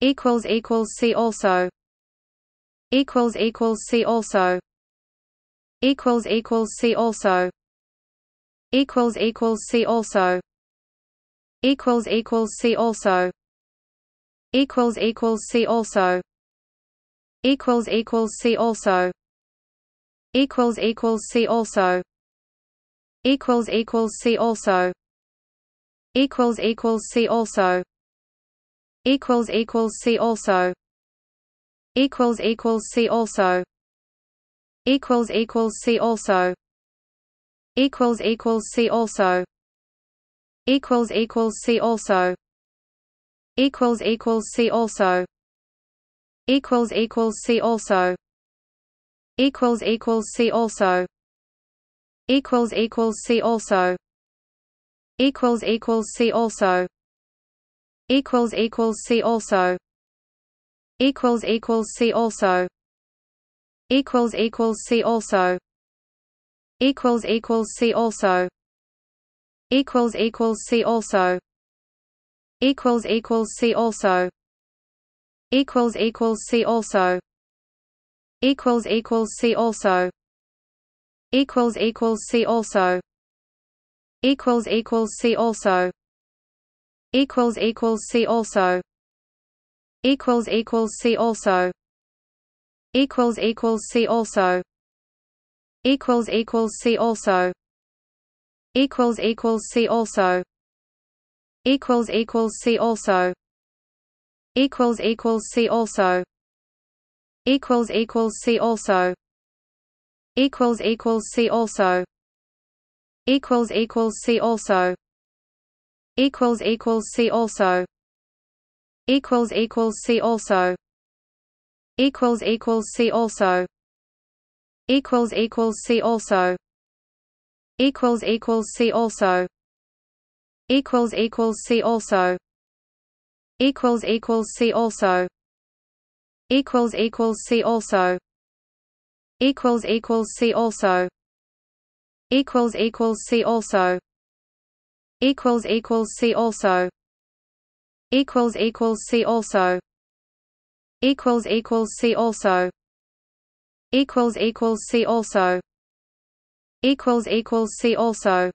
equals equals see also equals equals see also equals equals see also equals equals see also equals equals see also equals equals see also equals equals see also equals equals see also equals equals see also equals equals see also equals equals see also equals equals see also equals equals see also equals equals see also equals equals see also equals equals see also equals equals see also equals equals see also equals equals see also equals equals see also equals equals see also equals equals see also equals equals see also equals equals see also equals equals see also equals equals see also equals equals see also equals equals see also equals equals see also equals equals see also equals equals see also equals equals see also equals equals see also equals equals see also equals equals see also equals equals see also equals equals see also equals equals see also equals equals see also equals equals see also equals equals see also equals equals see also equals equals see also equals equals see also equals equals see also equals equals see also equals equals see also equals equals see also equals equals see also equals equals see also equals equals see also equals equals see also equals equals see also equals equals see also equals equals see also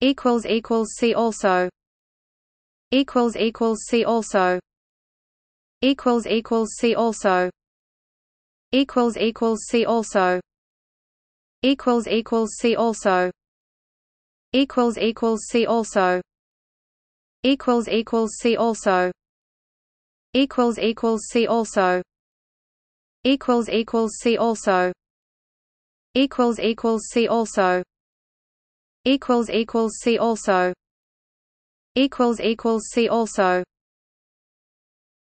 equals equals see also equals equals see also equals equals see also equals equals see also equals equals see also equals equals see also equals equals see also equals equals see also equals equals see also equals equals see also equals equals see also equals equals see also